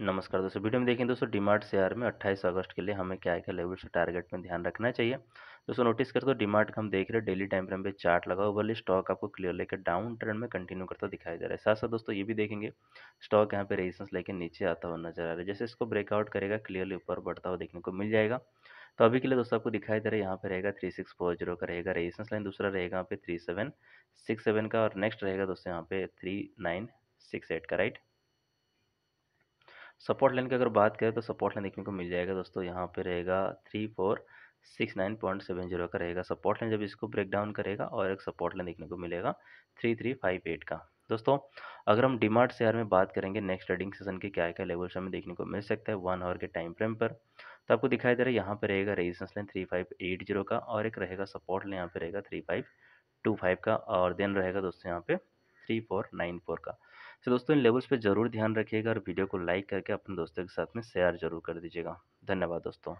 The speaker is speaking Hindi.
नमस्कार दोस्तों वीडियो में देखें दोस्तों डीमार्ट शेयर में 28 अगस्त के लिए हमें क्या क्या लेवल से टारगेट में ध्यान रखना चाहिए दोस्तों नोटिस करते हो डीमार्ट का हम देख रहे हैं डेली टाइम फ्रेम पे चार्ट लगा हुआ स्टॉक आपको क्लियर लेकर डाउन ट्रेंड में कंटिन्यू करता दिखाई दे रहा है साथ साथ दोस्तों ये भी देखेंगे स्टॉक यहाँ पे रेजिस्टेंस लेकर नीचे आता हुआ नजर आ रहा है जैसे इसको ब्रेकआउट करेगा क्लियरली ऊपर बढ़ता हुआ देखने को मिल जाएगा तो अभी के लिए दोस्तों आपको दिखाई दे रहा है यहाँ पे रहेगा थ्री सिक्स फोर जीरो का रहेगा रेजिस्टेंस लाइन दूसरा रहेगा यहाँ पे थ्री सेवन सिक्स सेवन का और नेक्स्ट रहेगा दोस्तों यहाँ पे थ्री नाइन सिक्स एट का राइट सपोर्ट लाइन की अगर बात करें तो सपोर्ट लाइन देखने को मिल जाएगा दोस्तों यहाँ पे रहेगा three four six nine point seven zero का रहेगा सपोर्ट लाइन जब इसको ब्रेक डाउन करेगा और एक सपोर्ट लाइन देखने को मिलेगा थ्री थ्री फाइव एट का दोस्तों अगर हम डिमार्ट शेयर में बात करेंगे नेक्स्ट ट्रेडिंग सेशन के क्या क्या लेवल्स हमें देखने को मिल सकता है वन आवर के टाइम फ्रेम पर तो आपको दिखाई दे रहा है यहाँ पर रहेगा resistance line three five eight zero का और एक रहेगा सपोर्ट लाइन यहाँ पे रहेगा थ्री फाइव टू फाइव का और देन रहेगा दोस्तों यहाँ पे थ्री फोर नाइन फोर का तो दोस्तों इन लेवल्स पे ज़रूर ध्यान रखिएगा और वीडियो को लाइक करके अपने दोस्तों के साथ में शेयर जरूर कर दीजिएगा धन्यवाद दोस्तों